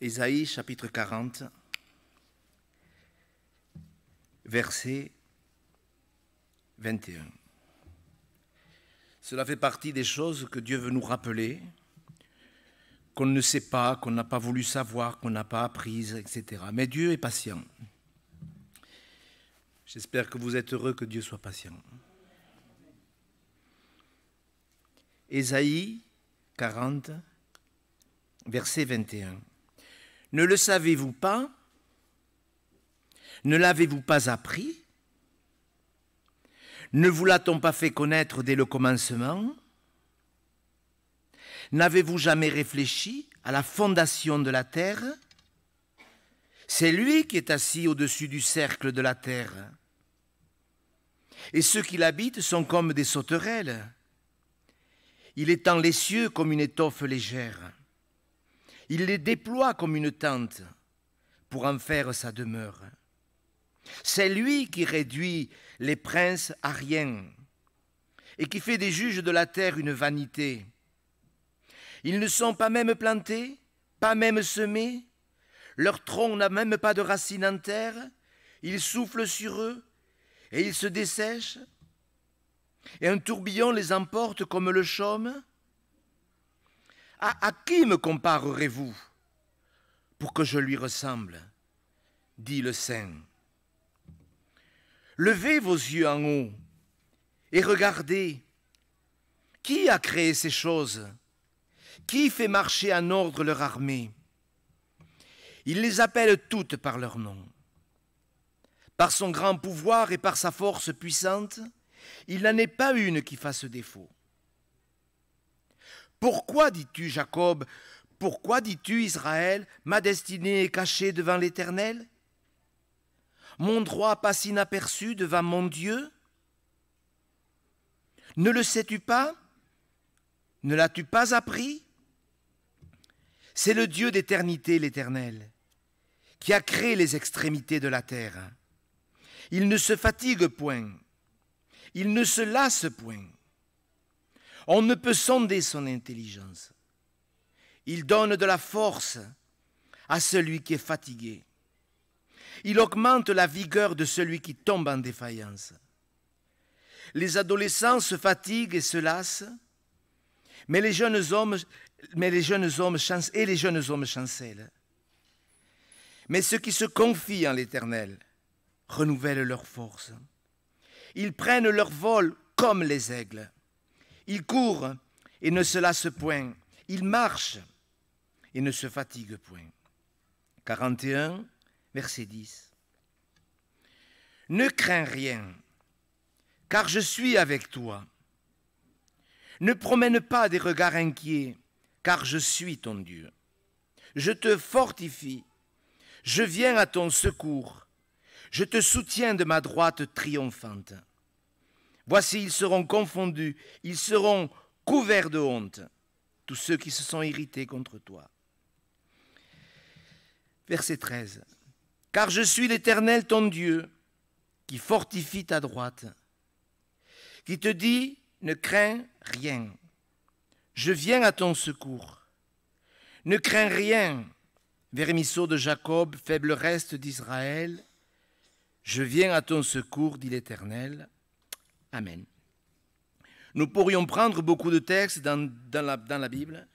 Ésaïe chapitre 40, verset 21. Cela fait partie des choses que Dieu veut nous rappeler, qu'on ne sait pas, qu'on n'a pas voulu savoir, qu'on n'a pas apprises, etc. Mais Dieu est patient. J'espère que vous êtes heureux que Dieu soit patient. Ésaïe 40, verset 21. Ne le savez-vous pas Ne l'avez-vous pas appris Ne vous l'a-t-on pas fait connaître dès le commencement N'avez-vous jamais réfléchi à la fondation de la terre C'est lui qui est assis au-dessus du cercle de la terre. Et ceux qui l'habitent sont comme des sauterelles. Il étend les cieux comme une étoffe légère. Il les déploie comme une tente pour en faire sa demeure. C'est lui qui réduit les princes à rien et qui fait des juges de la terre une vanité. Ils ne sont pas même plantés, pas même semés, leur tronc n'a même pas de racines en terre, il souffle sur eux et ils se dessèchent, et un tourbillon les emporte comme le chaume, à, qui me comparerez-vous pour que je lui ressemble dit le saint. Levez vos yeux en haut et regardez. Qui a créé ces choses Qui fait marcher en ordre leur armée Il les appelle toutes par leur nom. Par son grand pouvoir et par sa force puissante, il n'en est pas une qui fasse défaut. Pourquoi dis-tu, Jacob Pourquoi dis-tu, Israël Ma destinée est cachée devant l'Éternel Mon droit passe inaperçu devant mon Dieu Ne le sais-tu pas Ne l'as-tu pas appris C'est le Dieu d'éternité, l'Éternel, qui a créé les extrémités de la terre. Il ne se fatigue point, il ne se lasse point. On ne peut sonder son intelligence. Il donne de la force à celui qui est fatigué. Il augmente la vigueur de celui qui tombe en défaillance. Les adolescents se fatiguent et se lassent, mais les jeunes hommes, mais et les jeunes hommes chancellent. Mais ceux qui se confient en l'Éternel renouvellent leur force. Ils prennent leur vol comme les aigles. Il court et ne se lasse point. Il marche et ne se fatigue point. 41, verset 10. Ne crains rien, car je suis avec toi. Ne promène pas des regards inquiets, car je suis ton Dieu. Je te fortifie, je viens à ton secours, je te soutiens de ma droite triomphante. Voici, ils seront confondus, ils seront couverts de honte, tous ceux qui se sont irrités contre toi. Verset 13. Car je suis l'Éternel, ton Dieu, qui fortifie ta droite, qui te dit, ne crains rien, je viens à ton secours. Ne crains rien, vermisseau de Jacob, faible reste d'Israël, je viens à ton secours, dit l'Éternel. Amen. Nous pourrions prendre beaucoup de textes dans, dans, la, la Bible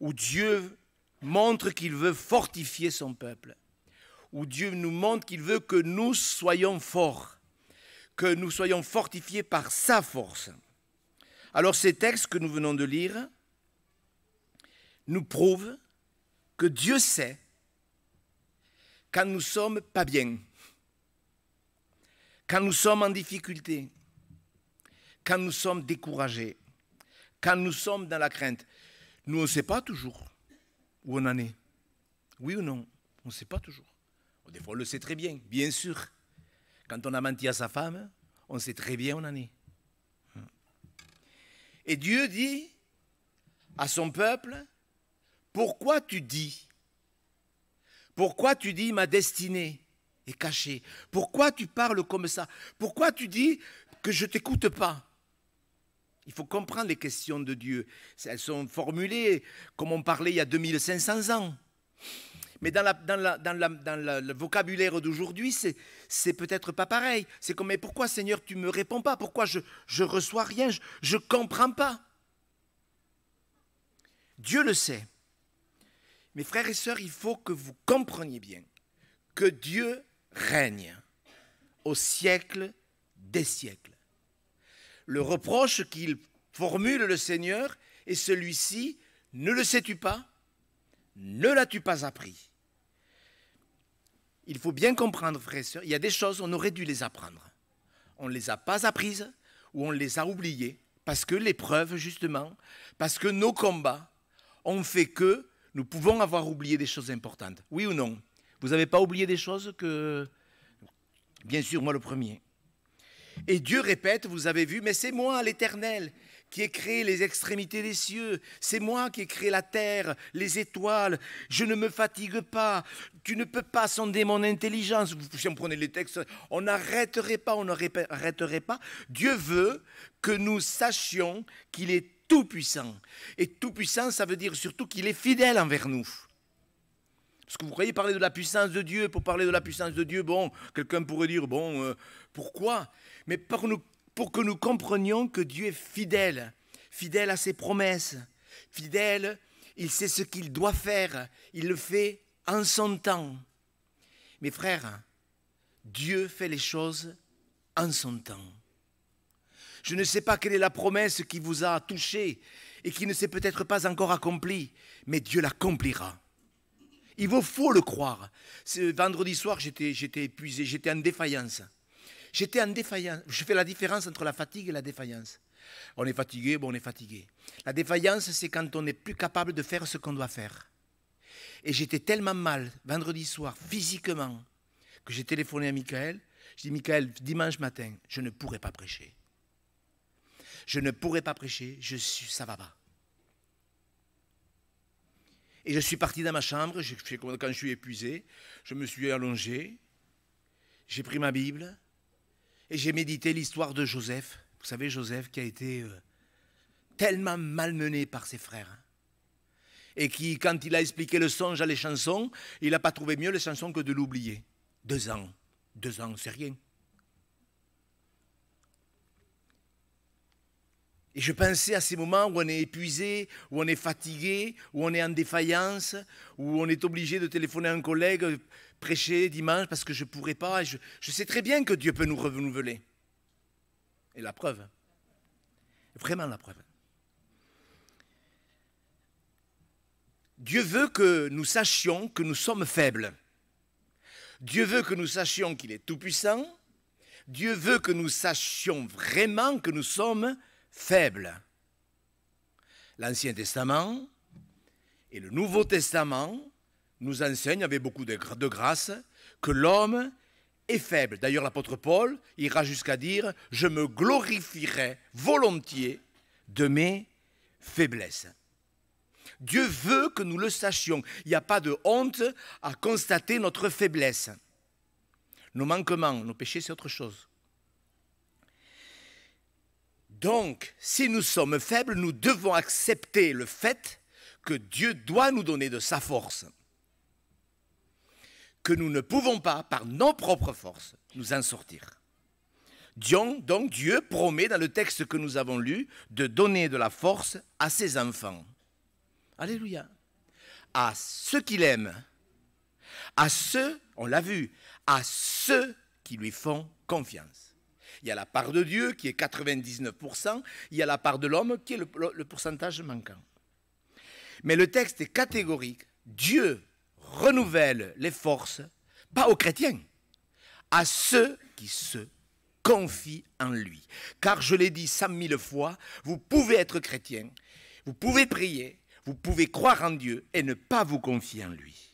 où Dieu montre qu'il veut fortifier son peuple, où Dieu nous montre qu'il veut que nous soyons forts, que nous soyons fortifiés par sa force. Alors ces textes que nous venons de lire nous prouvent que Dieu sait quand nous sommes pas bien, quand nous sommes en difficulté, quand nous sommes découragés, quand nous sommes dans la crainte, nous, on ne sait pas toujours où on en est. Oui ou non On ne sait pas toujours. Des fois, on le sait très bien, bien sûr. Quand on a menti à sa femme, on sait très bien où on en est. Hmm. Et Dieu dit à son peuple, pourquoi tu dis Pourquoi tu dis ma destinée est cachée Pourquoi tu parles comme ça Pourquoi tu dis que je t'écoute pas il faut comprendre les questions de Dieu. Elles sont formulées comme on parlait il y a 2500 ans. Mais dans, dans, le vocabulaire d'aujourd'hui, c'est peut-être pas pareil. C'est comme, mais pourquoi Seigneur, tu ne me réponds pas Pourquoi je, ne reçois rien Je ne comprends pas. Dieu le sait. Mes frères et sœurs, il faut que vous compreniez bien que Dieu règne au siècle des siècles le reproche qu'il formule le Seigneur, et celui-ci, ne le sais-tu pas Ne l'as-tu pas appris Il faut bien comprendre, frères et il y a des choses, on aurait dû les apprendre. On ne les a pas apprises ou on les a oubliées, parce que l'épreuve, justement, parce que nos combats ont fait que nous pouvons avoir oublié des choses importantes. Oui ou non Vous n'avez pas oublié des choses que... Bien sûr, moi le premier. Et Dieu répète, vous avez vu, mais c'est moi l'Éternel qui ai créé les extrémités des cieux, c'est moi qui ai créé la terre, les étoiles, je ne me fatigue pas, tu ne peux pas sonder mon intelligence. Si on prenait les textes, on n'arrêterait pas, on n'arrêterait pas. Dieu veut que nous sachions qu'il est tout-puissant. Et tout-puissant, ça veut dire surtout qu'il est fidèle envers nous. Parce que vous croyez parler de la puissance de Dieu, pour parler de la puissance de Dieu, bon, quelqu'un pourrait dire, bon, euh, pourquoi Mais pour, que nous comprenions que Dieu est fidèle, fidèle à ses promesses, fidèle, il sait ce qu'il doit faire, il le fait en son temps. Mes frères, Dieu fait les choses en son temps. Je ne sais pas quelle est la promesse qui vous a touché et qui ne s'est peut-être pas encore accomplie, mais Dieu l'accomplira. Il vous faut le croire. Ce vendredi soir, j'étais épuisé, j'étais en défaillance. J'étais en défaillance. Je fais la différence entre la fatigue et la défaillance. On est fatigué, bon, on est fatigué. La défaillance, c'est quand on n'est plus capable de faire ce qu'on doit faire. Et j'étais tellement mal vendredi soir, physiquement, que j'ai téléphoné à Michael. Je dis, Michael, dimanche matin, je ne pourrai pas prêcher. Je ne pourrai pas prêcher, je suis, ça va pas. Et je suis parti dans ma chambre, quand je suis épuisé, je me suis allongé, j'ai pris ma Bible, et j'ai médité l'histoire de Joseph. Vous savez, Joseph qui a été euh, tellement malmené par ses frères. Hein. et qui, quand il a expliqué le songe à les chansons, il n'a pas trouvé mieux les chansons que de l'oublier. Deux ans. Deux ans, c'est rien. Et je pensais à ces moments où on est épuisé, où on est fatigué, où on est en défaillance, où on est obligé de téléphoner à un collègue prêcher dimanche parce que je ne pourrais pas. je, je sais très bien que Dieu peut nous renouveler. Et la preuve, vraiment la preuve. Dieu veut que nous sachions que nous sommes faibles. Dieu veut que nous sachions qu'il est tout-puissant. Dieu veut que nous sachions vraiment que nous sommes faibles. L'Ancien Testament et le Nouveau Testament nous enseigne avec beaucoup de, grâce que l'homme est faible. D'ailleurs, l'apôtre Paul ira jusqu'à dire Je me glorifierai volontiers de mes faiblesses. Dieu veut que nous le sachions. Il n'y a pas de honte à constater notre faiblesse. Nos manquements, nos péchés, c'est autre chose. Donc, si nous sommes faibles, nous devons accepter le fait que Dieu doit nous donner de sa force que nous ne pouvons pas, par nos propres forces, nous en sortir. Dion, donc Dieu promet dans le texte que nous avons lu de donner de la force à ses enfants. Alléluia. À ceux qu'il aime. À ceux, on l'a vu, à ceux qui lui font confiance. Il y a la part de Dieu qui est 99%, il y a la part de l'homme qui est le, pourcentage manquant. Mais le texte est catégorique. Dieu renouvelle les forces, pas aux chrétiens, à ceux qui se confient en lui. Car je l'ai dit cent mille fois, vous pouvez être chrétien, vous pouvez prier, vous pouvez croire en Dieu et ne pas vous confier en lui.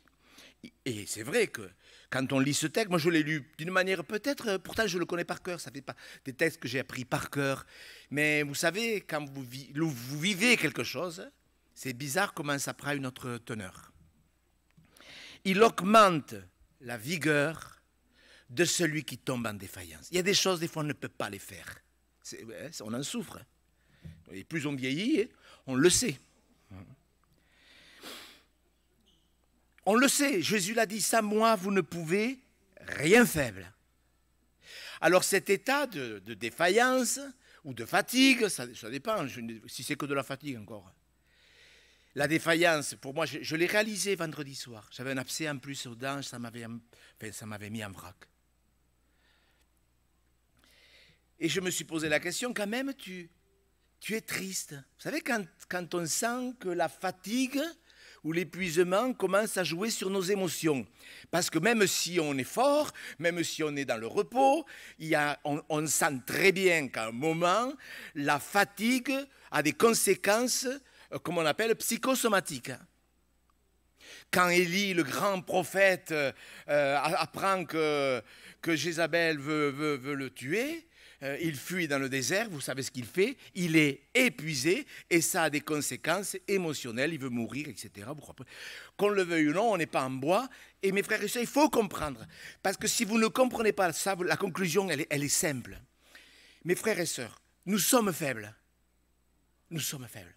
Et c'est vrai que quand on lit ce texte, moi je l'ai lu d'une manière peut-être, pourtant je le connais par cœur, ça fait pas des textes que j'ai appris par cœur. Mais vous savez, quand vous vivez quelque chose, c'est bizarre comment ça prend une autre teneur il augmente la vigueur de celui qui tombe en défaillance. Il y a des choses, des fois, on ne peut pas les faire. On en souffre. Hein. Et plus on vieillit, hein, on le sait. On le sait, Jésus l'a dit, ça moi, vous ne pouvez rien faible. Alors cet état de, défaillance ou de fatigue, ça, ça dépend, si c'est que de la fatigue encore, la défaillance, pour moi, je, l'ai réalisée vendredi soir. J'avais un abcès en plus aux dents, ça m'avait mis en vrac. Et je me suis posé la question, quand même, tu, tu es triste. Vous savez, quand, on sent que la fatigue ou l'épuisement commence à jouer sur nos émotions. Parce que même si on est fort, même si on est dans le repos, il y on, on sent très bien qu'à un moment, la fatigue a des conséquences euh, comme on appelle, psychosomatique. Quand Élie, le grand prophète, euh, euh, apprend que, que Jézabel veut, le tuer, il fuit dans le désert, vous savez ce qu'il fait, il est épuisé et ça a des conséquences émotionnelles, il veut mourir, etc. Qu'on le veuille ou non, on n'est pas en bois. Et mes frères et sœurs, il faut comprendre. Parce que si vous ne comprenez pas ça, la conclusion, elle est, elle est simple. Mes frères et sœurs, nous sommes faibles. Nous sommes faibles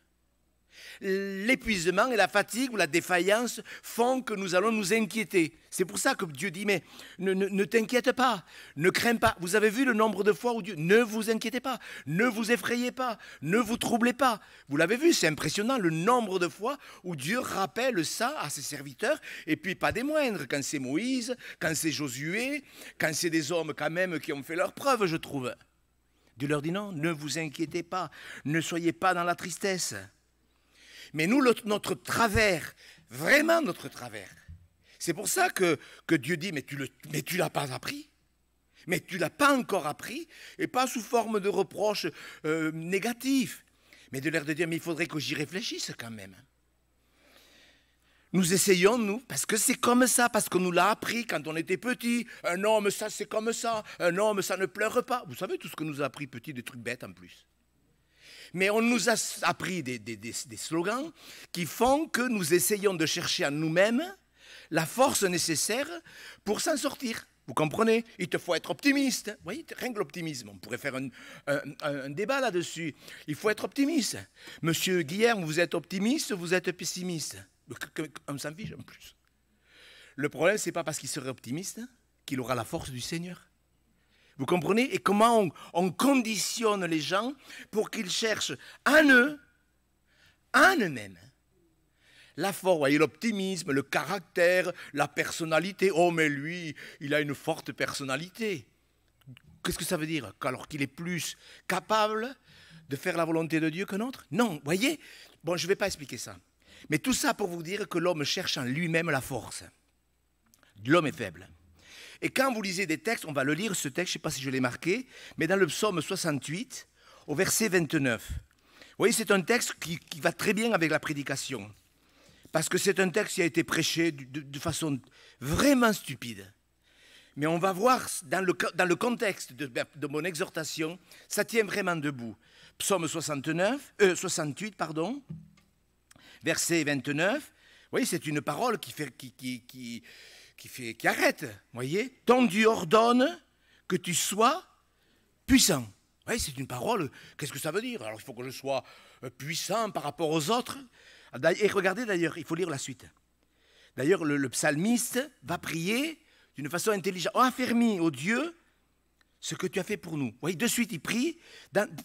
l'épuisement et la fatigue ou la défaillance font que nous allons nous inquiéter. C'est pour ça que Dieu dit, mais ne, t'inquiète pas, ne crains pas. Vous avez vu le nombre de fois où Dieu, ne vous inquiétez pas, ne vous effrayez pas, ne vous troublez pas. Vous l'avez vu, c'est impressionnant le nombre de fois où Dieu rappelle ça à ses serviteurs, et puis pas des moindres, quand c'est Moïse, quand c'est Josué, quand c'est des hommes quand même qui ont fait leur preuve, je trouve. Dieu leur dit non, ne vous inquiétez pas, ne soyez pas dans la tristesse. Mais nous, notre travers, vraiment notre travers, c'est pour ça que, que, Dieu dit, mais tu ne l'as pas appris. Mais tu l'as pas encore appris, et pas sous forme de reproche euh, négatif, mais de l'air de dire, mais il faudrait que j'y réfléchisse quand même. Nous essayons, nous, parce que c'est comme ça, parce qu'on nous l'a appris quand on était petit. Un homme, ça, c'est comme ça. Un homme, ça ne pleure pas. Vous savez tout ce que nous a appris petit, des trucs bêtes en plus. Mais on nous a appris des, slogans qui font que nous essayons de chercher en nous-mêmes la force nécessaire pour s'en sortir. Vous comprenez Il te faut être optimiste. Vous voyez, rien que l'optimisme. On pourrait faire un, débat là-dessus. Il faut être optimiste. Monsieur Guillaume, vous êtes optimiste, vous êtes pessimiste. On s'en fiche en plus. Le problème, ce n'est pas parce qu'il serait optimiste qu'il aura la force du Seigneur. Vous comprenez Et comment on, conditionne les gens pour qu'ils cherchent en eux, en eux-mêmes, la force, et l'optimisme, le caractère, la personnalité. Oh, mais lui, il a une forte personnalité. Qu'est-ce que ça veut dire Alors qu'il est plus capable de faire la volonté de Dieu que notre Non, voyez Bon, je ne vais pas expliquer ça. Mais tout ça pour vous dire que l'homme cherche en lui-même la force. L'homme est faible. Et quand vous lisez des textes, on va le lire ce texte, je ne sais pas si je l'ai marqué, mais dans le psaume 68, au verset 29. Vous voyez, c'est un texte qui, va très bien avec la prédication. Parce que c'est un texte qui a été prêché de, façon vraiment stupide. Mais on va voir dans le, dans le contexte ben, de, mon exhortation, ça tient vraiment debout. Psaume 69, 68, euh, pardon, verset 29. Vous voyez, c'est une parole qui, fait, qui, qui, qui, fait, qui arrête, voyez Tant Dieu ordonne que tu sois puissant. Oui, c'est une parole, qu'est-ce que ça veut dire Alors il faut que je sois euh, puissant par rapport aux autres. Ah, et regardez d'ailleurs, il faut lire la suite. D'ailleurs, le, psalmiste va prier d'une façon intelligente. Oh, affermis, Dieu, ce que tu as fait pour nous. voyez, de suite, il prie,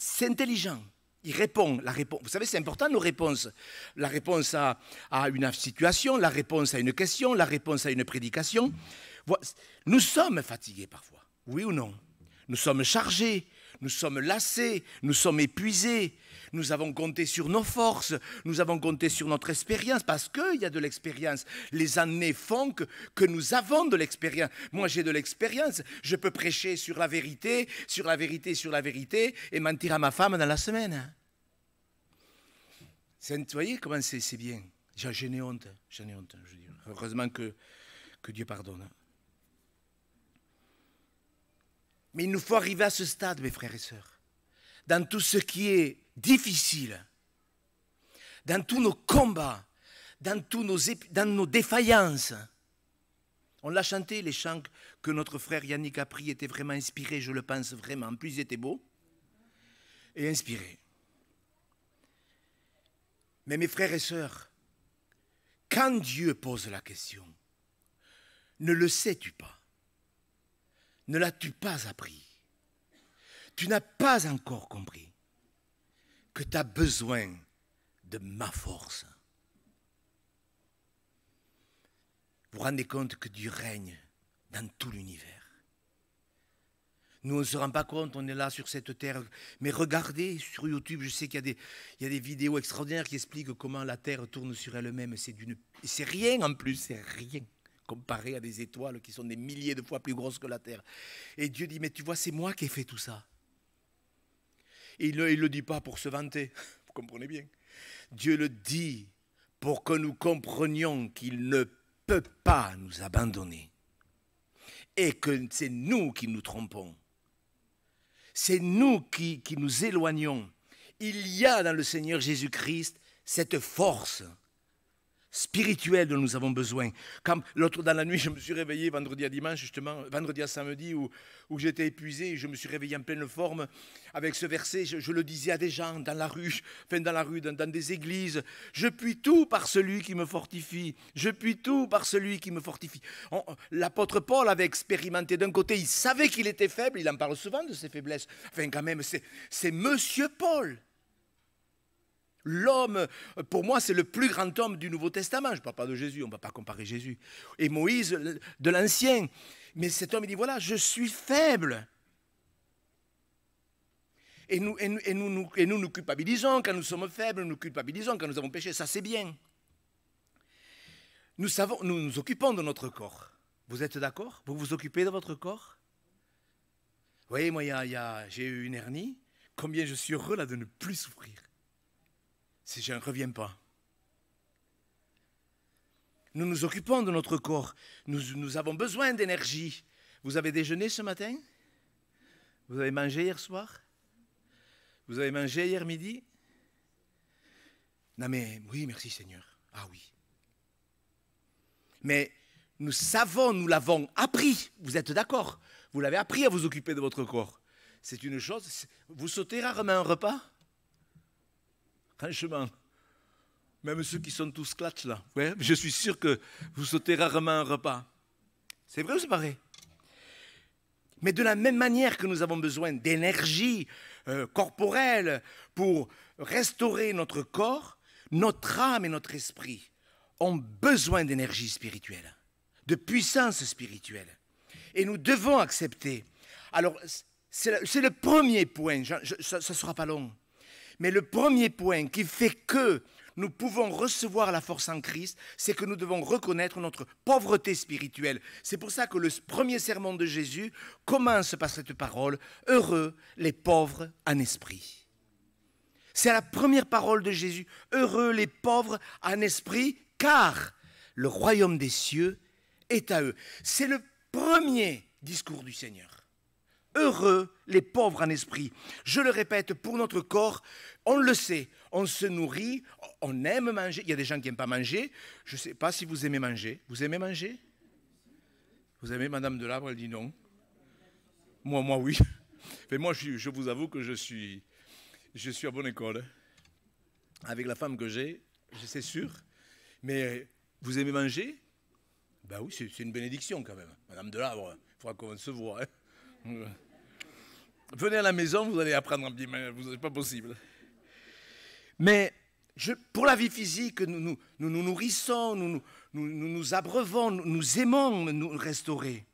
c'est intelligent il répond. La réponse, vous savez, c'est important nos réponses. La réponse à, à, une situation, la réponse à une question, la réponse à une prédication. Nous sommes fatigués parfois, oui ou non Nous sommes chargés, nous sommes lassés, nous sommes épuisés. Nous avons compté sur nos forces, nous avons compté sur notre expérience, parce qu'il y a de l'expérience. Les années font que nous avons de l'expérience. Moi, j'ai de l'expérience. Je peux prêcher sur la vérité, sur la vérité, sur la vérité, et mentir à ma femme dans la semaine. Vous voyez comment c'est bien. J'en ai honte, honte, je Heureusement que, que Dieu pardonne. Hein. Mais il nous faut arriver à ce stade, mes frères et sœurs. Dans tout ce qui est difficile, dans tous nos combats, dans, tous nos, dans nos défaillances. On l'a chanté, les chants que notre frère Yannick a pris étaient vraiment inspirés, je le pense vraiment. En plus, ils étaient beaux et inspirés. Mais mes frères et sœurs, quand Dieu pose la question, ne le sais-tu pas Ne l'as-tu pas appris Tu n'as pas encore compris que tu as besoin de ma force. Vous vous rendez compte que Dieu règne dans tout l'univers. Nous, ne se rend pas compte, on est là sur cette terre. Mais regardez sur YouTube, je sais qu'il y, y, a des vidéos extraordinaires qui expliquent comment la Terre tourne sur elle-même. C'est rien en plus, c'est rien comparé à des étoiles qui sont des milliers de fois plus grosses que la Terre. Et Dieu dit, mais tu vois, c'est moi qui ai fait tout ça. Et il ne le dit pas pour se vanter, vous comprenez bien. Dieu le dit pour que nous comprenions qu'il ne peut pas nous abandonner et que c'est nous qui nous trompons c'est nous qui, nous éloignons. Il y a dans le Seigneur Jésus-Christ cette force spirituel dont nous avons besoin. Comme l'autre dans la nuit, je me suis réveillé vendredi à dimanche, justement, vendredi à samedi, où, où j'étais épuisé, je me suis réveillé en pleine forme avec ce verset. Je, le disais à des gens dans la rue, enfin dans la rue, dans, des églises. Je puis tout par celui qui me fortifie. Je puis tout par celui qui me fortifie. L'apôtre Paul avait expérimenté d'un côté, il savait qu'il était faible, il en parle souvent de ses faiblesses. Enfin, quand même, c'est Monsieur Paul l'homme, pour moi, c'est le plus grand homme du Nouveau Testament. Je ne parle pas de Jésus, on ne va pas comparer Jésus. Et Moïse, de l'Ancien. Mais cet homme, il dit, voilà, je suis faible. Et nous, nous, nous, culpabilisons quand nous sommes faibles, nous nous culpabilisons quand nous avons péché. Ça, c'est bien. Nous, savons, nous nous occupons de notre corps. Vous êtes d'accord Vous vous occupez de votre corps Vous voyez, moi, j'ai eu une hernie. Combien je suis heureux de ne plus souffrir si je ne reviens pas. Nous nous occupons de notre corps. Nous, nous avons besoin d'énergie. Vous avez déjeuné ce matin Vous avez mangé hier soir Vous avez mangé hier midi Non mais oui, merci Seigneur. Ah oui. Mais nous savons, nous l'avons appris. Vous êtes d'accord Vous l'avez appris à vous occuper de votre corps. C'est une chose. Vous sautez rarement un repas franchement. Même ceux qui sont tous clutch là, je suis sûr que vous sautez rarement un repas. C'est vrai ou c'est Mais de la même manière que nous avons besoin d'énergie euh, corporelle pour restaurer notre corps, notre âme et notre esprit ont besoin d'énergie spirituelle, de puissance spirituelle. Et nous devons accepter. Alors, c'est le, premier point, ce ne sera pas long. Mais le premier point qui fait que nous pouvons recevoir la force en Christ, c'est que nous devons reconnaître notre pauvreté spirituelle. C'est pour ça que le premier sermon de Jésus commence par cette parole, Heureux les pauvres en esprit. C'est la première parole de Jésus, Heureux les pauvres en esprit, car le royaume des cieux est à eux. C'est le premier discours du Seigneur heureux les pauvres en esprit. Je le répète, pour notre corps, on le sait, on se nourrit, on aime manger. Il y a des gens qui n'aiment pas manger. Je ne sais pas si vous aimez manger. Vous aimez manger Vous aimez Madame Delabre Elle dit non. Moi, moi, oui. Mais moi, je, vous avoue que je suis, je suis à bonne école. Avec la femme que j'ai, c'est sûr. Mais vous aimez manger Ben oui, c'est une bénédiction quand même. Madame Delabre, il faudra qu'on se voit. Hein. Venez à la maison, vous allez apprendre à bien, vous n'est pas possible. Mais pour la vie physique, nous nous, nourrissons, nous, nous abreuvons, nous, aimons nous restaurer.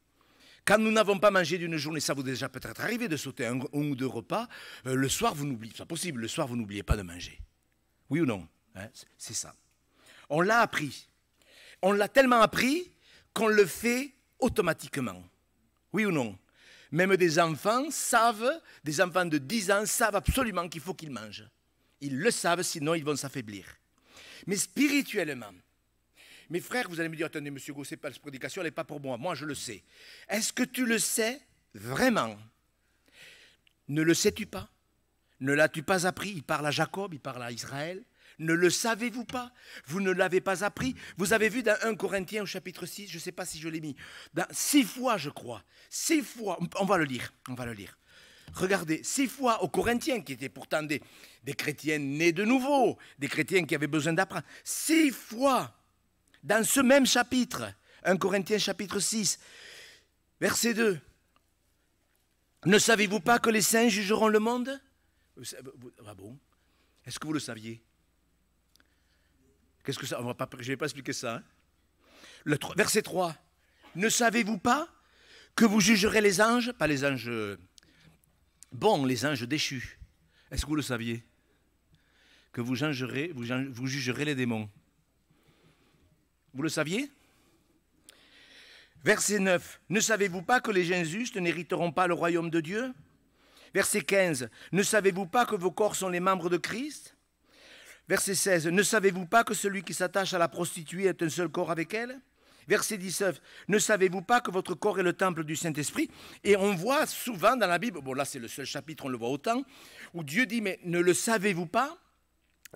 Quand nous n'avons pas mangé d'une journée, ça vous est déjà peut-être arrivé de sauter un, ou deux repas, euh, le soir vous n'oubliez, pas possible, le soir vous n'oubliez pas de manger. Oui ou non hein, C'est ça. On l'a appris. On l'a tellement appris qu'on le fait automatiquement. Oui ou non même des enfants savent, des enfants de 10 ans savent absolument qu'il faut qu'ils mangent. Ils le savent, sinon ils vont s'affaiblir. Mais spirituellement, mes frères, vous allez me dire, attendez, monsieur Gosset, cette prédication, n'est pas pour moi. Moi, je le sais. Est-ce que tu le sais vraiment Ne le sais-tu pas Ne l'as-tu pas appris Il parle à Jacob, il parle à Israël. Ne le savez-vous pas Vous ne l'avez pas appris Vous avez vu dans 1 Corinthiens au chapitre 6, je ne sais pas si je l'ai mis, dans, six fois je crois, six fois, on va le lire, on va le lire. Regardez, six fois aux Corinthiens, qui étaient pourtant des, des chrétiens nés de nouveau, des chrétiens qui avaient besoin d'apprendre, six fois dans ce même chapitre, 1 Corinthiens chapitre 6, verset 2, ne savez-vous pas que les saints jugeront le monde Ah bon Est-ce que vous le saviez Qu'est-ce que ça Je ne vais pas expliquer ça. Hein. verset 3. Ne savez-vous pas que vous jugerez les anges Pas les anges euh, bons, les anges déchus. Est-ce que vous le saviez Que vous jugerez, vous, jugerez les démons. Vous le saviez Verset 9. Ne savez-vous pas que les gens justes n'hériteront pas le royaume de Dieu Verset 15. Ne savez-vous pas que vos corps sont les membres de Christ Verset 16, ne savez-vous pas que celui qui s'attache à la prostituée est un seul corps avec elle Verset 19, ne savez-vous pas que votre corps est le temple du Saint-Esprit Et on voit souvent dans la Bible, bon là c'est le seul chapitre, on le voit autant, où Dieu dit, mais ne le savez-vous pas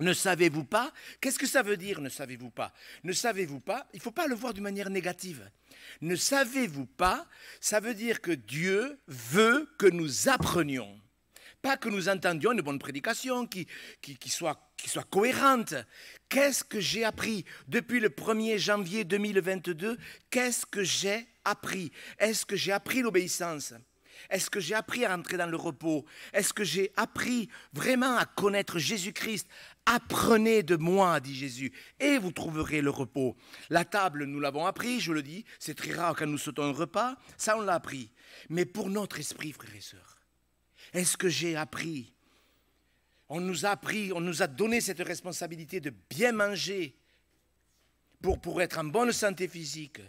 ne savez-vous pas Qu'est-ce que ça veut dire, ne savez-vous pas Ne savez-vous pas Il ne faut pas le voir d'une manière négative. Ne savez-vous pas Ça veut dire que Dieu veut que nous apprenions. Pas que nous entendions une bonne prédication qui, qui, soit, qui soit cohérente. Qu'est-ce que j'ai appris depuis le 1er janvier 2022 Qu'est-ce que j'ai appris Est-ce que j'ai appris l'obéissance est-ce que j'ai appris à entrer dans le repos Est-ce que j'ai appris vraiment à connaître Jésus-Christ Apprenez de moi, dit Jésus, et vous trouverez le repos. La table, nous l'avons appris, je le dis, c'est très rare quand nous sautons un repas, ça on l'a appris. Mais pour notre esprit, frères et sœurs, est-ce que j'ai appris On nous a appris, on nous a donné cette responsabilité de bien manger pour, pour être en bonne santé physique.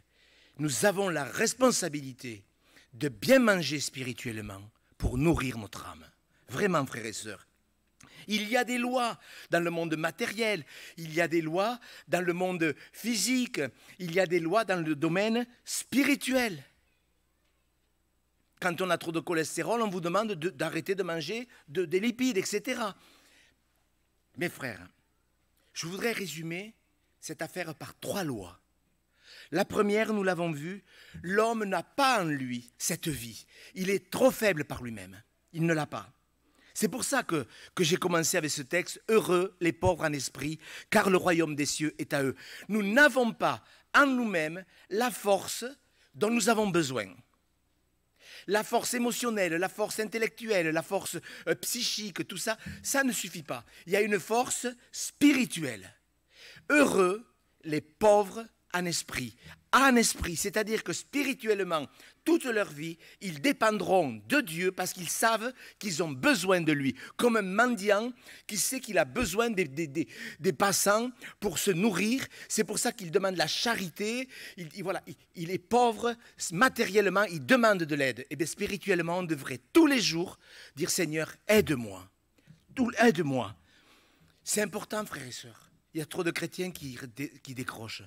Nous avons la responsabilité de bien manger spirituellement pour nourrir notre âme. Vraiment, frères et sœurs. Il y a des lois dans le monde matériel, il y a des lois dans le monde physique, il y a des lois dans le domaine spirituel. Quand on a trop de cholestérol, on vous demande d'arrêter de, manger des lipides, etc. Mes frères, je voudrais résumer cette affaire par trois lois. La première, nous l'avons vue, l'homme n'a pas en lui cette vie. Il est trop faible par lui-même. Il ne l'a pas. C'est pour ça que, que j'ai commencé avec ce texte, Heureux les pauvres en esprit, car le royaume des cieux est à eux. Nous n'avons pas en nous-mêmes la force dont nous avons besoin la force émotionnelle, la force intellectuelle, la force euh, psychique, tout ça, ça ne suffit pas. Il y a une force spirituelle. Heureux les pauvres en esprit en esprit, c'est-à-dire que spirituellement, toute leur vie, ils dépendront de Dieu parce qu'ils savent qu'ils ont besoin de lui, comme un mendiant qui sait qu'il a besoin des, des, passants pour se nourrir. C'est pour ça qu'il demande la charité. Il, voilà, il, est pauvre matériellement, il demande de l'aide. Et eh bien spirituellement, on devrait tous les jours dire Seigneur, aide-moi. Aide-moi. C'est important, frères et sœurs. Il y a trop de chrétiens qui, qui décrochent.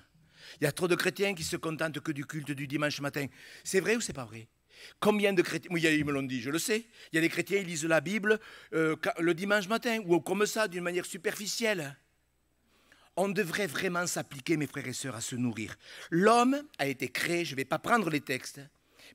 Il y a trop de chrétiens qui se contentent que du culte du dimanche matin. C'est vrai ou c'est pas vrai Combien de chrétiens, oui, ils me l'ont dit, je le sais, il y a des chrétiens, qui lisent la Bible euh, le dimanche matin, ou comme ça, d'une manière superficielle. On devrait vraiment s'appliquer, mes frères et sœurs, à se nourrir. L'homme a été créé, je ne vais pas prendre les textes,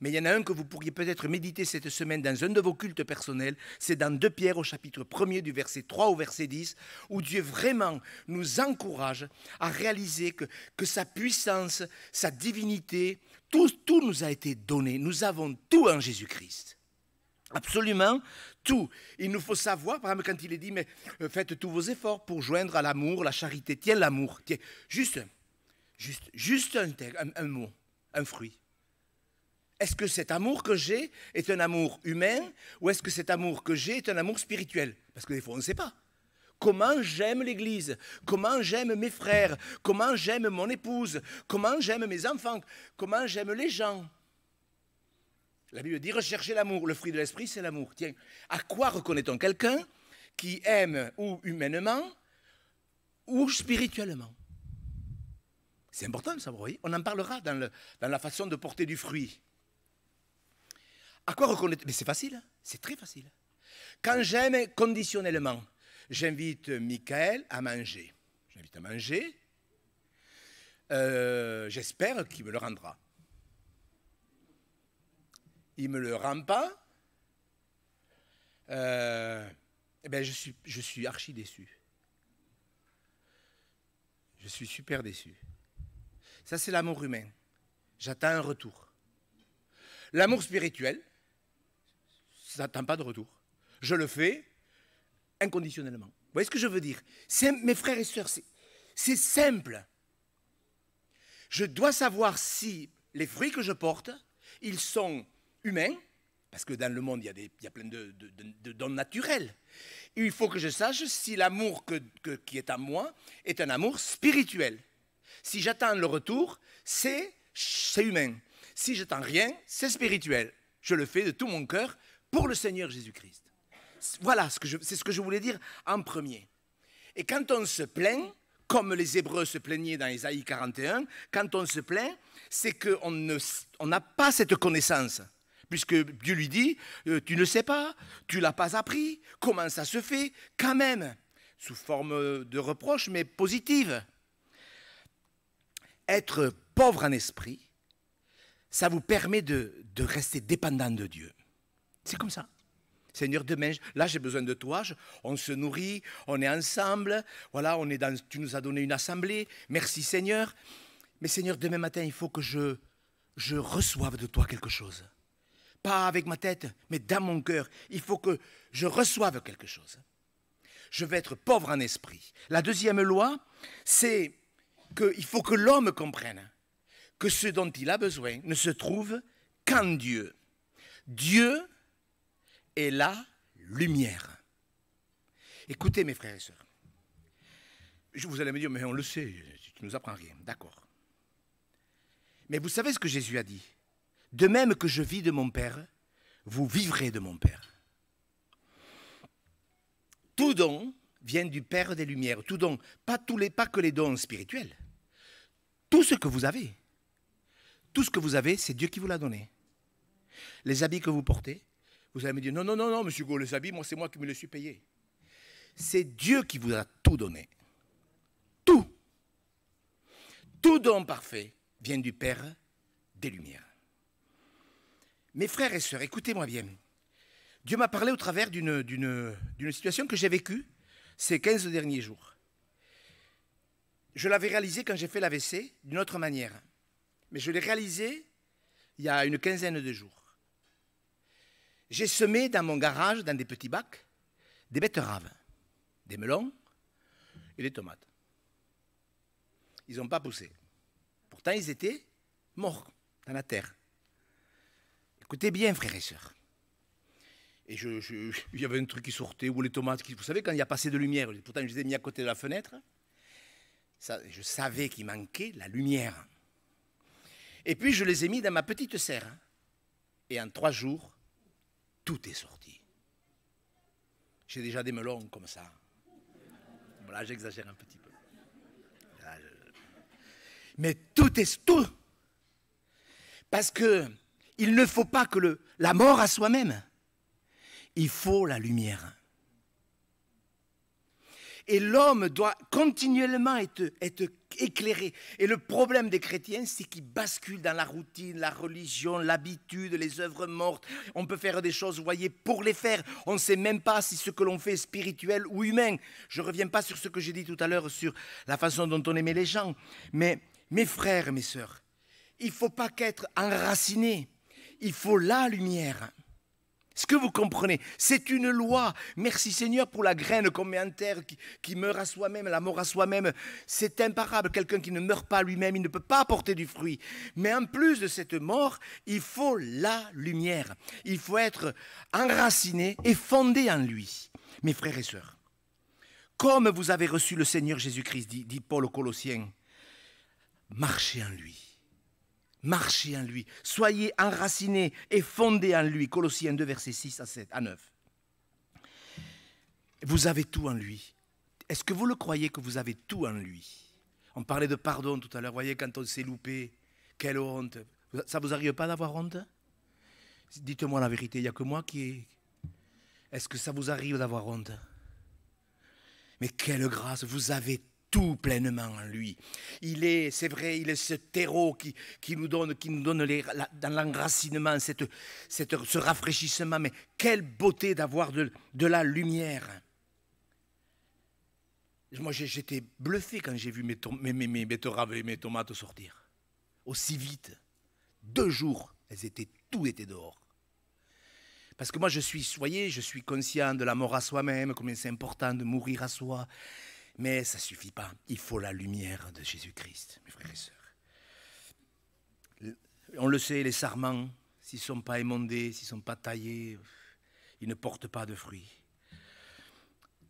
mais il y en a un que vous pourriez peut-être méditer cette semaine dans un de vos cultes personnels, c'est dans 2 Pierre au chapitre 1er du verset 3 au verset 10, où Dieu vraiment nous encourage à réaliser que, que sa puissance, sa divinité, tout, tout nous a été donné. Nous avons tout en Jésus-Christ. Absolument tout. Il nous faut savoir, par exemple, quand il est dit, mais euh, faites tous vos efforts pour joindre à l'amour, la charité. Tiens, l'amour. Tiens, juste, juste, juste un mot, un fruit est-ce que cet amour que j'ai est un amour humain ou est-ce que cet amour que j'ai est un amour spirituel Parce que des fois, on ne sait pas. Comment j'aime l'Église Comment j'aime mes frères Comment j'aime mon épouse Comment j'aime mes enfants Comment j'aime les gens La Bible dit rechercher l'amour. Le fruit de l'esprit, c'est l'amour. Tiens, à quoi reconnaît-on quelqu'un qui aime ou humainement ou spirituellement C'est important ça, savoir, voyez On en parlera dans, dans la façon de porter du fruit. À quoi reconnaître Mais c'est facile, hein. c'est très facile. Quand j'aime conditionnellement, j'invite Michael à manger. J'invite à manger. Euh, j'espère qu'il me le rendra. Il me le rend pas. Euh, eh ben je suis, je suis archi déçu. Je suis super déçu. Ça, c'est l'amour humain. J'attends un retour. L'amour spirituel, ça pas de retour. Je le fais inconditionnellement. Vous voyez ce que je veux dire Mes frères et sœurs, c'est simple. Je dois savoir si les fruits que je porte, ils sont humains, parce que dans le monde, il y a, des, plein de, dons naturels. il faut que je sache si l'amour que, qui est en moi est un amour spirituel. Si j'attends le retour, c'est humain. Si j'attends rien, c'est spirituel. Je le fais de tout mon cœur pour le Seigneur Jésus-Christ. Voilà, ce que c'est ce que je voulais dire en premier. Et quand on se plaint, comme les Hébreux se plaignaient dans Isaïe 41, quand on se plaint, c'est qu'on n'a pas cette connaissance. Puisque Dieu lui dit, euh, tu ne sais pas, tu l'as pas appris, comment ça se fait, quand même, sous forme de reproche, mais positive. Être pauvre en esprit, ça vous permet de rester dépendant de Dieu. C'est comme ça. Seigneur, demain, là j'ai besoin de toi, on se nourrit, on est ensemble, voilà, on est dans, tu nous as donné une assemblée, merci Seigneur. Mais Seigneur, demain matin, il faut que je, je reçoive de toi quelque chose. Pas avec ma tête, mais dans mon cœur, il faut que je reçoive quelque chose. Je vais être pauvre en esprit. La deuxième loi, c'est qu'il faut que l'homme comprenne que ce dont il a besoin ne se trouve qu'en Dieu. Dieu et la lumière. Écoutez, mes frères et sœurs, vous allez me dire, mais on le sait, tu nous apprends rien, d'accord. Mais vous savez ce que Jésus a dit De même que je vis de mon Père, vous vivrez de mon Père. Tout don vient du Père des Lumières. Tout don, pas, tous les, pas que les dons spirituels. Tout ce que vous avez, tout ce que vous avez, c'est Dieu qui vous l'a donné. Les habits que vous portez, vous allez me dire, non, non, non, non, monsieur habits, moi, c'est moi qui me le suis payé. C'est Dieu qui vous a tout donné. Tout. Tout don parfait vient du Père des Lumières. Mes frères et sœurs, écoutez-moi bien. Dieu m'a parlé au travers d'une situation que j'ai vécue ces 15 derniers jours. Je l'avais réalisé quand j'ai fait l'AVC d'une autre manière. Mais je l'ai réalisé il y a une quinzaine de jours j'ai semé dans mon garage, dans des petits bacs, des betteraves, des melons et des tomates. Ils n'ont pas poussé. Pourtant, ils étaient morts dans la terre. Écoutez bien, frères et sœurs. Et je, il y avait un truc qui sortait, ou les tomates, qui, vous savez, quand il y a passé de lumière, pourtant je les ai mis à côté de la fenêtre, je savais qu'il manquait la lumière. Et puis je les ai mis dans ma petite serre. Et en trois jours, tout est sorti. J'ai déjà des melons comme ça. Voilà, j'exagère un petit peu. Mais tout est tout. Parce que il ne faut pas que le, la mort à soi-même. Il faut la lumière. Et l'homme doit continuellement être, être éclairé. Et le problème des chrétiens, c'est qu'ils basculent dans la routine, la religion, l'habitude, les œuvres mortes. On peut faire des choses, vous voyez, pour les faire. On ne sait même pas si ce que l'on fait est spirituel ou humain. Je ne reviens pas sur ce que j'ai dit tout à l'heure sur la façon dont on aimait les gens. Mais mes frères mes sœurs, il ne faut pas qu'être enraciné. Il faut la lumière ce que vous comprenez C'est une loi. Merci Seigneur pour la graine qu'on met en terre, qui, meurt à soi-même, la mort à soi-même. C'est imparable. Quelqu'un qui ne meurt pas lui-même, il ne peut pas porter du fruit. Mais en plus de cette mort, il faut la lumière. Il faut être enraciné et fondé en lui. Mes frères et sœurs, comme vous avez reçu le Seigneur Jésus-Christ, dit, dit Paul aux Colossiens, marchez en lui. Marchez en lui, soyez enracinés et fondés en lui. Colossiens 2, verset 6 à, 7, 9. Vous avez tout en lui. Est-ce que vous le croyez que vous avez tout en lui On parlait de pardon tout à l'heure. Voyez, quand on s'est loupé, quelle honte. Ça vous arrive pas d'avoir honte Dites-moi la vérité, il n'y a que moi qui Est-ce que ça vous arrive d'avoir honte Mais quelle grâce, vous avez tout pleinement en lui. Il est, c'est vrai, il est ce terreau qui, qui nous donne, qui nous donne les, dans l'enracinement, cette, cette, ce rafraîchissement. Mais quelle beauté d'avoir de, la lumière. Moi, j'étais bluffé quand j'ai vu mes, mes, mes, betteraves tomates sortir. Aussi vite. Deux jours, elles étaient, tout était dehors. Parce que moi, je suis, soyez, je suis conscient de la mort à soi-même, combien c'est important de mourir à soi. Mais ça suffit pas. Il faut la lumière de Jésus-Christ, mes frères et sœurs. On le sait, les sarments, s'ils ne sont pas émondés, s'ils ne sont pas taillés, ils ne portent pas de fruits.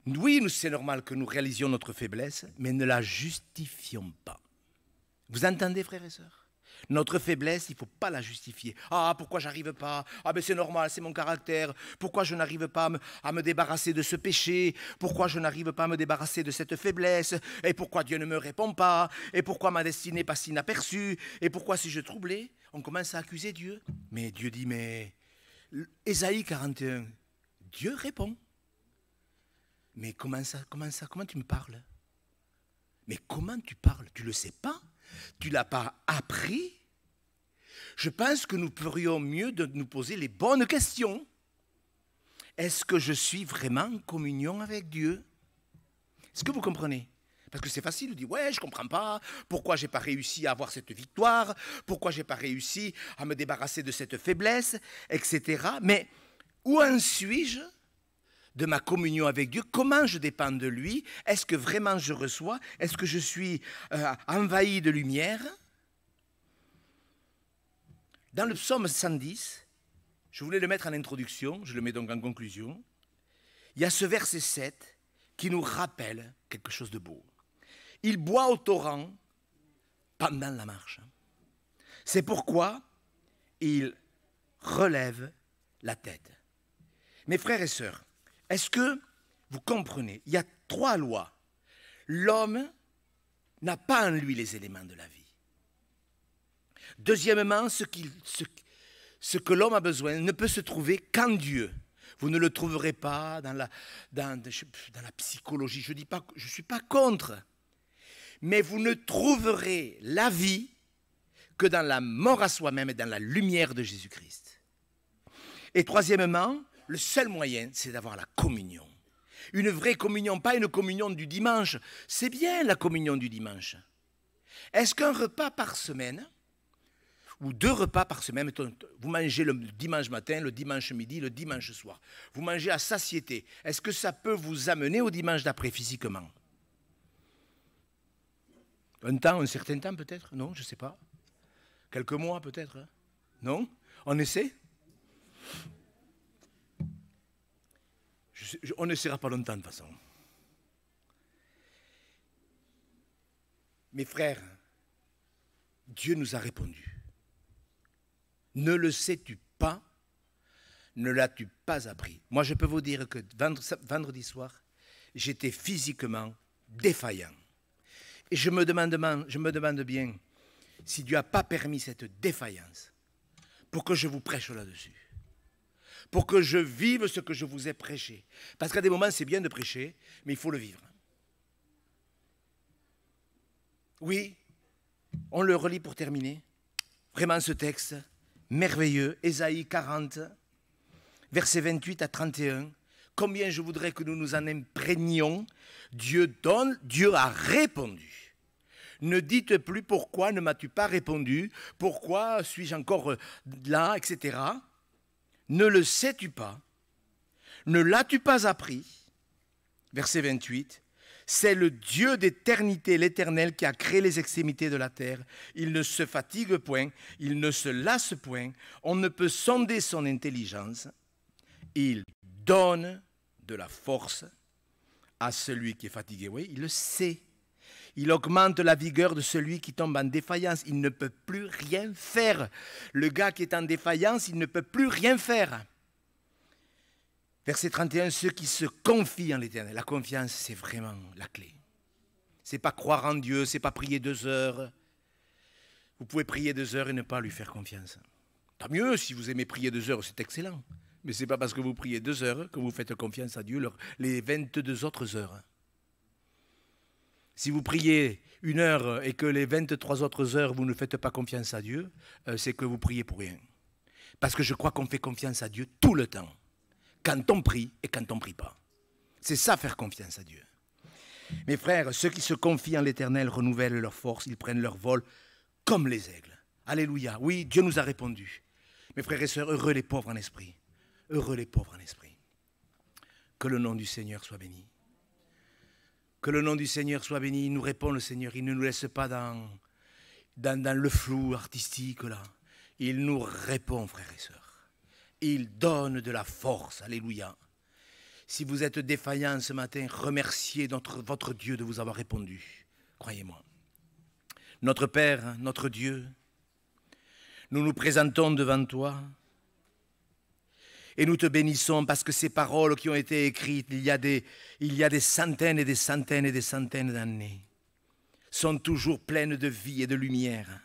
Oui, c'est normal que nous réalisions notre faiblesse, mais ne la justifions pas. Vous entendez, frères et sœurs notre faiblesse, il ne faut pas la justifier. Ah, pourquoi j'arrive pas Ah, mais c'est normal, c'est mon caractère. Pourquoi je n'arrive pas à me, débarrasser de ce péché Pourquoi je n'arrive pas à me débarrasser de cette faiblesse Et pourquoi Dieu ne me répond pas Et pourquoi ma destinée passe inaperçue Et pourquoi si je troublais, On commence à accuser Dieu. Mais Dieu dit, mais... Ésaïe 41, Dieu répond. Mais comment ça, comment ça, comment tu me parles Mais comment tu parles Tu ne le sais pas tu l'as pas appris, je pense que nous pourrions mieux de nous poser les bonnes questions. Est-ce que je suis vraiment en communion avec Dieu Est-ce que vous comprenez parce que c'est facile de dire ouais, je comprends pas pourquoi j'ai pas réussi à avoir cette victoire, pourquoi j'ai pas réussi à me débarrasser de cette faiblesse, etc. Mais où en suis-je de ma communion avec Dieu, comment je dépends de lui, est-ce que vraiment je reçois, est-ce que je suis euh, envahi de lumière Dans le psaume 110, je voulais le mettre en introduction, je le mets donc en conclusion, il y a ce verset 7 qui nous rappelle quelque chose de beau. Il boit au torrent pendant la marche. C'est pourquoi il relève la tête. Mes frères et sœurs, est-ce que vous comprenez Il y a trois lois. L'homme n'a pas en lui les éléments de la vie. Deuxièmement, ce, que l'homme a besoin ne peut se trouver qu'en Dieu. Vous ne le trouverez pas la, dans la psychologie. Je ne suis pas contre. Mais vous ne trouverez la vie que dans la mort à soi-même et dans la lumière de Jésus-Christ. Et troisièmement, le seul moyen, c'est d'avoir la communion. Une vraie communion, pas une communion du dimanche. C'est bien la communion du dimanche. Est-ce qu'un repas par semaine, ou deux repas par semaine, vous mangez le dimanche matin, le dimanche midi, le dimanche soir, vous mangez à satiété, est-ce que ça peut vous amener au dimanche d'après physiquement Un temps, un certain temps peut-être Non, je ne sais pas. Quelques mois peut-être hein Non On essaie on ne sera pas longtemps de toute façon. Mes frères, Dieu nous a répondu. Ne le sais-tu pas Ne l'as-tu pas appris Moi, je peux vous dire que vendredi soir, j'étais physiquement défaillant. Et je me demande, je me demande bien si Dieu n'a pas permis cette défaillance pour que je vous prêche là-dessus pour que je vive ce que je vous ai prêché. Parce qu'à des moments, c'est bien de prêcher, mais il faut le vivre. Oui, on le relit pour terminer. Vraiment ce texte merveilleux, Ésaïe 40, versets 28 à 31. Combien je voudrais que nous nous en imprégnions. Dieu donne, Dieu a répondu. Ne dites plus pourquoi ne m'as-tu pas répondu, pourquoi suis-je encore euh, là, etc. Ne le sais-tu pas Ne l'as-tu pas appris Verset 28. C'est le Dieu d'éternité, l'Éternel, qui a créé les extrémités de la terre. Il ne se fatigue point, il ne se lasse point, on ne peut sonder son intelligence. Il donne de la force à celui qui est fatigué. Oui, il le sait. Il augmente la vigueur de celui qui tombe en défaillance. Il ne peut plus rien faire. Le gars qui est en défaillance, il ne peut plus rien faire. Verset 31, ceux qui se confient en l'éternel. La confiance, c'est vraiment la clé. C'est pas croire en Dieu, c'est pas prier deux heures. Vous pouvez prier deux heures et ne pas lui faire confiance. Tant mieux, si vous aimez prier deux heures, c'est excellent. Mais ce n'est pas parce que vous priez deux heures que vous faites confiance à Dieu les 22 autres heures. Si vous priez une heure et que les 23 autres heures, vous ne faites pas confiance à Dieu, euh, c'est que vous priez pour rien. Parce que je crois qu'on fait confiance à Dieu tout le temps, quand on prie et quand on ne prie pas. C'est ça faire confiance à Dieu. Mes frères, ceux qui se confient en l'Éternel renouvellent leur force, ils prennent leur vol comme les aigles. Alléluia. Oui, Dieu nous a répondu. Mes frères et sœurs, heureux les pauvres en esprit. Heureux les pauvres en esprit. Que le nom du Seigneur soit béni. Que le nom du Seigneur soit béni. Il nous répond, le Seigneur. Il ne nous laisse pas dans, dans, le flou artistique, là. Il nous répond, frères et sœurs. Il donne de la force. Alléluia. Si vous êtes défaillant ce matin, remerciez votre Dieu de vous avoir répondu. Croyez-moi. Notre Père, notre Dieu, nous nous présentons devant toi et nous te bénissons parce que ces paroles qui ont été écrites il y a des, il y a des centaines et des centaines et des centaines d'années sont toujours pleines de vie et de lumière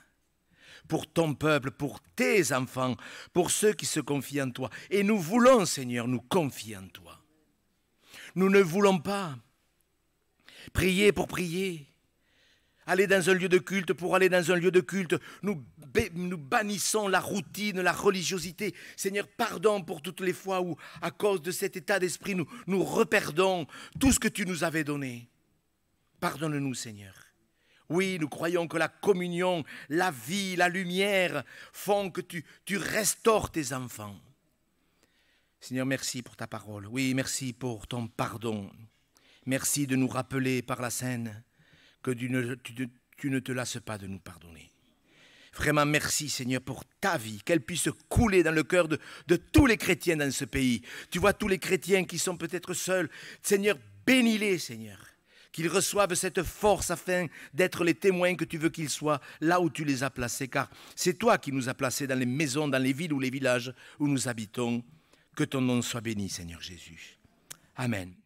pour ton peuple, pour tes enfants, pour ceux qui se confient en toi. Et nous voulons, Seigneur, nous confier en toi. Nous ne voulons pas prier pour prier, aller dans un lieu de culte pour aller dans un lieu de culte. Nous, nous bannissons la routine, la religiosité. Seigneur, pardon pour toutes les fois où, à cause de cet état d'esprit, nous, nous reperdons tout ce que tu nous avais donné. Pardonne-nous, Seigneur. Oui, nous croyons que la communion, la vie, la lumière font que tu, tu restaures tes enfants. Seigneur, merci pour ta parole. Oui, merci pour ton pardon. Merci de nous rappeler par la scène que tu ne, te lasses pas de nous pardonner. Vraiment, merci Seigneur pour ta vie, qu'elle puisse couler dans le cœur de, de, tous les chrétiens dans ce pays. Tu vois, tous les chrétiens qui sont peut-être seuls. Seigneur, bénis-les, Seigneur. Qu'ils reçoivent cette force afin d'être les témoins que tu veux qu'ils soient là où tu les as placés. Car c'est toi qui nous as placés dans les maisons, dans les villes ou les villages où nous habitons. Que ton nom soit béni, Seigneur Jésus. Amen.